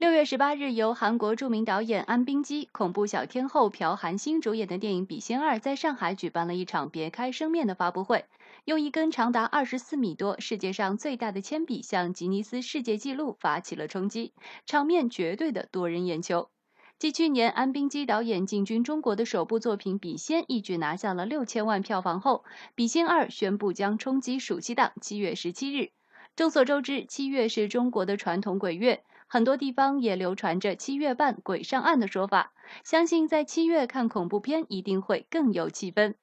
六月十八日，由韩国著名导演安冰基、恐怖小天后朴寒星主演的电影《笔仙二》在上海举办了一场别开生面的发布会，用一根长达二十四米多、世界上最大的铅笔向吉尼斯世界纪录发起了冲击，场面绝对的夺人眼球。继去年安冰基导演进军中国的首部作品《笔仙》一举拿下了六千万票房后，《笔仙二》宣布将冲击暑期档，七月十七日。众所周知，七月是中国的传统鬼月，很多地方也流传着“七月半鬼上岸”的说法。相信在七月看恐怖片，一定会更有气氛。